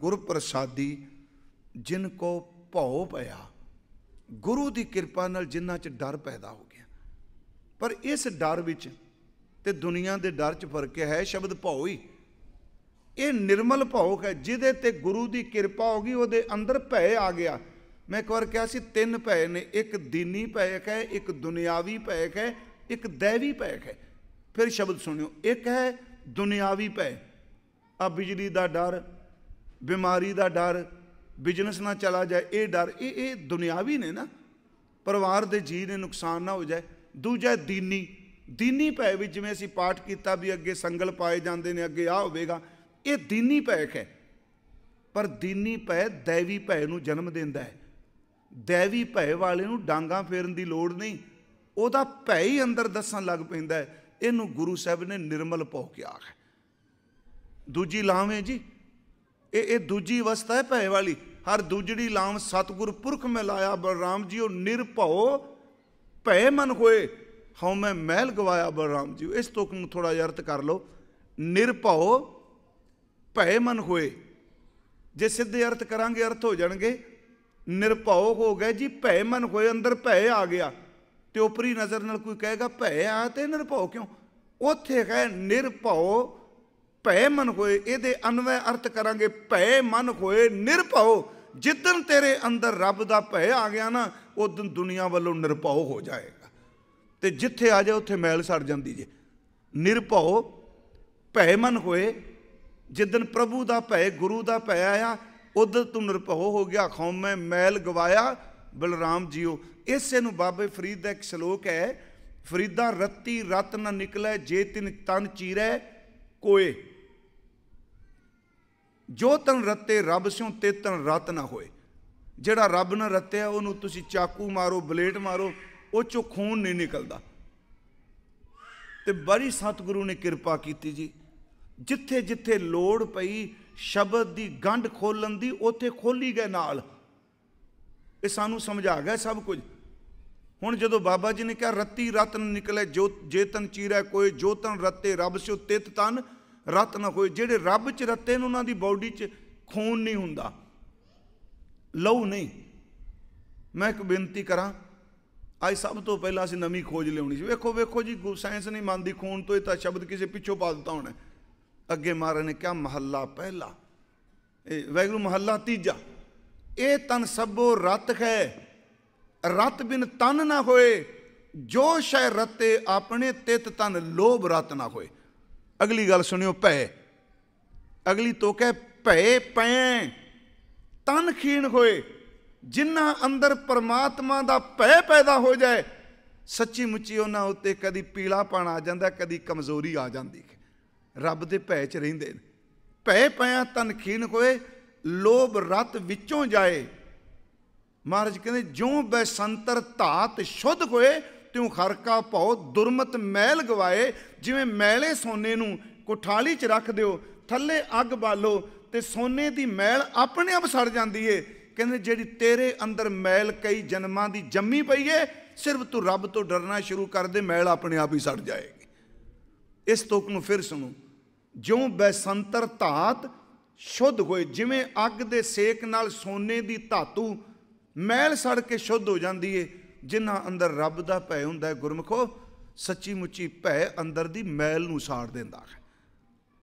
ਗੁਰ ਪ੍ਰਸਾਦੀ ਜਿਨ ਕੋ ਭਉ ਪਿਆ ਗੁਰੂ ਦੀ ਕਿਰਪਾ ਨਾਲ ਜਿਨ੍ਹਾਂ 'ਚ ਡਰ ਪੈਦਾ ਹੋ ਗਿਆ ਪਰ ਇਸ ਡਰ ਵਿੱਚ ਤੇ ਦੁਨੀਆ ਦੇ ਡਰ 'ਚ ਫਰਕ ਹੈ ਸ਼ਬਦ ਭਉ ਹੀ ਇਹ ਨਿਰਮਲ ਭਉ ਹੈ ਜਿਹਦੇ ਤੇ ਗੁਰੂ ਦੀ ਕਿਰਪਾ ਹੋ ਗਈ ਉਹਦੇ ਅੰਦਰ ਭੈ ਆ ਗਿਆ ਮੈਂ ਇੱਕ ਵਾਰ ਕਿਹਾ ਸੀ ਤਿੰਨ ਭੈ ਨੇ ਇੱਕ ਦੀਨੀ ਭੈ ਹੈ ਇੱਕ ਦੁਨਿਆਵੀ ਭੈ ਹੈ ਇੱਕ दैवी ਭੈ ਹੈ ਫਿਰ ਸ਼ਬਦ ਸੁਣਿਓ ਇੱਕ ਹੈ ਦੁਨਿਆਵੀ ਭੈ ਆ ਬਿਜਲੀ ਦਾ ਡਰ ਬਿਮਾਰੀ ਦਾ ਡਰ ਬਿਜ਼ਨਸ ਨਾ ਚਲਾ ਜਾਏ ਇਹ ਡਰ ਇਹ ਇਹ ਦੁਨਿਆਵੀ ਨੇ ਨਾ ਪਰਿਵਾਰ ਦੇ ਜੀ ਨੇ ਨੁਕਸਾਨ ਨਾ ਹੋ ਜਾਏ ਦੂਜਾ ਦੀਨੀ ਦੀਨੀ ਭੈ ਵੀ ਜਿਵੇਂ ਅਸੀਂ ਪਾਠ ਕੀਤਾ ਵੀ ਅੱਗੇ ਸੰਗਲ ਪਾਏ ਜਾਂਦੇ ਨੇ ਅੱਗੇ ਆ ਹੋਵੇਗਾ ਇਹ ਦੀਨੀ ਭੈ ਹੈ ਪਰ ਦੀਨੀ ਭੈ ਦੇਵੀ ਭੈ ਨੂੰ ਜਨਮ ਦਿੰਦਾ ਹੈ ਦੇਵੀ ਭੈ ਵਾਲੇ ਨੂੰ ਡਾਂਗਾ ਫੇਰਨ ਦੀ ਲੋੜ ਨਹੀਂ ਉਹਦਾ ਭੈ ਹੀ ਅੰਦਰ ਦੱਸਣ ਲੱਗ ਪੈਂਦਾ ਇਹਨੂੰ ਗੁਰੂ ਸਾਹਿਬ ਨੇ ਨਿਰਮਲ ਪਉ ਕਿਹਾ ਹੈ ਦੂਜੀ ਲਾਵੇਂ ਜੀ ਇਹ ਇਹ ਦੂਜੀ ਅਵਸਥਾ ਹੈ ਭੈ ਵਾਲੀ ਹਰ ਦੂਜੜੀ ਲਾਮ ਸਤਗੁਰ ਪੁਰਖ ਮਿਲਾਇਆ ਬਲਰਾਮ ਜੀਓ ਨਿਰਭਉ ਭੈ ਮਨ ਹੋਏ ਹਉ ਮੈਂ ਮਹਿਲ ਗਵਾਇਆ ਬਲਰਾਮ ਜੀਓ ਇਸ ਤੋਕ ਨੂੰ ਥੋੜਾ ਅਰਥ ਕਰ ਲਓ ਨਿਰਭਉ ਭੈ ਮਨ ਹੋਏ ਜੇ ਸਿੱਧੇ ਅਰਥ ਕਰਾਂਗੇ ਅਰਥ ਹੋ ਜਾਣਗੇ ਨਿਰਭਉ ਹੋ ਗਏ ਜੀ ਭੈ ਮਨ ਹੋਏ ਅੰਦਰ ਭੈ ਆ ਗਿਆ ਤੇ ਉਪਰੀ ਨਜ਼ਰ ਨਾਲ ਕੋਈ ਕਹੇਗਾ ਭੈ ਆ ਤੇ ਨਿਰਭਉ ਕਿਉਂ ਉੱਥੇ ਹੈ ਨਿਰਭਉ ਭੈ ਮਨ ਹੋਏ ਇਹਦੇ ਅਨਵੈ ਅਰਥ ਕਰਾਂਗੇ ਭੈ ਮਨ ਹੋਏ ਨਿਰਭਉ ਜਿੱਦਨ ਤੇਰੇ ਅੰਦਰ ਰੱਬ ਦਾ ਭੈ ਆ ਗਿਆ ਨਾ ਉਦੋਂ ਦੁਨੀਆ ਵੱਲੋਂ ਨਿਰਭਉ ਹੋ ਜਾਏਗਾ ਤੇ ਜਿੱਥੇ ਆ ਜਾ ਉੱਥੇ ਮੈਲ ਸੜ ਜਾਂਦੀ ਜੇ ਨਿਰਭਉ ਭੈ ਮਨ ਹੋਏ ਜਿੱਦਨ ਪ੍ਰਭੂ ਦਾ ਭੈ ਗੁਰੂ ਦਾ ਭੈ ਆਇਆ ਉਦੋਂ ਤੂੰ ਨਿਰਭਉ ਹੋ ਗਿਆ ਖੌਮੇ ਮੈਲ ਗਵਾਇਆ ਬਲਰਾਮ ਜੀਓ ਇਸੇ ਨੂੰ ਬਾਬੇ ਫਰੀਦ ਦਾ ਇੱਕ ਸ਼ਲੋਕ ਹੈ ਫਰੀਦਾ ਰੱਤੀ ਰਤਨ ਨਿਕਲੇ ਜੇ ਤਿਨ ਤਨ ਚੀਰੇ ਕੋਏ ਜੋ ਤਨ ਰਤੇ ਰੱਬ ਸਿਓ ਤੇ ਤਨ ਰਤ ਨਾ ਹੋਏ ਜਿਹੜਾ ਰੱਬ ਨਾਲ ਰਤਿਆ ਉਹਨੂੰ ਤੁਸੀਂ ਚਾਕੂ ਮਾਰੋ ਬਲੇਟ ਮਾਰੋ ਉਹ ਚੋਂ ਖੂਨ ਨਹੀਂ ਨਿਕਲਦਾ ਤੇ ਬੜੀ ਸਤਿਗੁਰੂ ਨੇ ਕਿਰਪਾ ਕੀਤੀ ਜੀ ਜਿੱਥੇ ਜਿੱਥੇ ਲੋੜ ਪਈ ਸ਼ਬਦ ਦੀ ਗੰਢ ਖੋਲਣ ਦੀ ਉਥੇ ਖੋਲੀ ਗਏ ਨਾਲ ਇਹ ਸਾਨੂੰ ਸਮਝਾ ਗਿਆ ਸਭ ਕੁਝ ਹੁਣ ਜਦੋਂ ਬਾਬਾ ਜੀ ਨੇ ਕਿਹਾ ਰਤੀ ਰਤਨ ਨਿਕਲੇ ਜੋ ਜੇਤਨ ਚੀਰਾ ਕੋਈ ਜੋਤਨ ਰਤੇ ਰੱਬ ਸਿਓ ਤਿਤ ਤਨ ਰਤ ਨਾ ਹੋਏ ਜਿਹੜੇ ਰੱਬ ਚ ਰੱਤੇ ਨੇ ਉਹਨਾਂ ਦੀ ਬਾਡੀ ਚ ਖੂਨ ਨਹੀਂ ਹੁੰਦਾ ਲਹੂ ਨਹੀਂ ਮੈਂ ਇੱਕ ਬੇਨਤੀ ਕਰਾਂ ਅੱਜ ਸਭ ਤੋਂ ਪਹਿਲਾਂ ਅਸੀਂ ਨਵੀਂ ਖੋਜ ਲਿਆਉਣੀ ਸੀ ਵੇਖੋ ਵੇਖੋ ਜੀ ਸਾਇੰਸ ਨਹੀਂ ਮੰਨਦੀ ਖੂਨ ਤੋਂ ਇਹ ਤਾਂ ਸ਼ਬਦ ਕਿਸੇ ਪਿੱਛੋਂ ਪਾ ਦਿੱਤਾ ਹੋਣਾ ਅੱਗੇ ਮਾਰੇ ਨੇ ਕਿਹਾ ਮਹੱਲਾ ਪਹਿਲਾ ਇਹ ਵੈਗਰੂ ਮਹੱਲਾ ਤੀਜਾ ਇਹ ਤਨ ਸਭੋ ਰਤ ਹੈ ਰਤ ਬਿਨ ਤਨ ਨਾ ਹੋਏ ਜੋ ਸ਼ੈ ਰਤੇ ਆਪਣੇ ਤਿਤ ਤਨ ਲੋਭ ਰਤ ਨਾ ਹੋਏ ਅਗਲੀ ਗੱਲ ਸੁਣਿਓ ਭੈ ਅਗਲੀ ਤੋਂ ਕਹਿ ਭੈ ਪੈ ਤਨ ਖੀਣ ਹੋਏ ਜਿਨ੍ਹਾਂ ਅੰਦਰ ਪਰਮਾਤਮਾ ਦਾ ਭੈ ਪੈਦਾ ਹੋ ਜਾਏ ਸੱਚੀ ਮੁੱਚੀ ਉਹਨਾਂ ਉੱਤੇ ਕਦੀ ਪੀਲਾਪਣ ਆ ਜਾਂਦਾ ਕਦੀ ਕਮਜ਼ੋਰੀ ਆ ਜਾਂਦੀ ਰੱਬ ਦੇ ਭੈ 'ਚ ਰਹਿੰਦੇ ਨੇ ਭੈ ਪਿਆ ਤਨ ਖੀਣ ਹੋਏ ਲੋਭ ਰਤ ਵਿੱਚੋਂ ਜਾਏ ਮਹਾਰਾਜ ਕਹਿੰਦੇ ਜਿਉਂ ਬੈਸੰਤਰ ਧਾਤ ਸ਼ੁੱਧ ਹੋਏ ਤਿਉ ਖਰਕਾ ਭਉ ਦੁਰਮਤ ਮਹਿਲ ਗਵਾਏ ਜਿਵੇਂ ਮੈਲੇ ਸੋਨੇ ਨੂੰ ਕੋਠਾਲੀ 'ਚ ਰੱਖ ਦਿਓ ਥੱਲੇ ਅੱਗ ਬਾਲੋ ਤੇ ਸੋਨੇ ਦੀ ਮੈਲ ਆਪਣੇ ਆਪ ਸੜ ਜਾਂਦੀ ਏ ਕਹਿੰਦੇ ਜਿਹੜੀ ਤੇਰੇ ਅੰਦਰ ਮੈਲ ਕਈ ਜਨਮਾਂ ਦੀ ਜੰਮੀ ਪਈ ਏ ਸਿਰਫ ਤੂੰ ਰੱਬ ਤੋਂ ਡਰਨਾ ਸ਼ੁਰੂ ਕਰ ਦੇ ਮੈਲ ਆਪਣੇ ਆਪ ਹੀ ਸੜ ਜਾਏਗੀ ਇਸ ਤੋਕ ਨੂੰ ਫਿਰ ਸੁਣੋ ਜਿਉਂ ਬੈਸੰਤਰ ਧਾਤ ਸ਼ੁੱਧ ਹੋਏ ਜਿਵੇਂ ਅੱਗ ਦੇ ਸੇਕ ਨਾਲ ਸੋਨੇ ਦੀ ਧਾਤੂ ਮੈਲ ਸੜ ਕੇ ਸ਼ੁੱਧ ਹੋ ਜਾਂਦੀ ਏ ਜਿਨ੍ਹਾਂ ਅੰਦਰ ਰੱਬ ਦਾ ਭੈ ਹੁੰਦਾ ਹੈ ਗੁਰਮਖੋ ਸੱਚੀ ਮੁੱਚੀ ਭੈ ਅੰਦਰ ਦੀ ਮੈਲ ਨੂੰ ਸਾੜ ਦਿੰਦਾ ਹੈ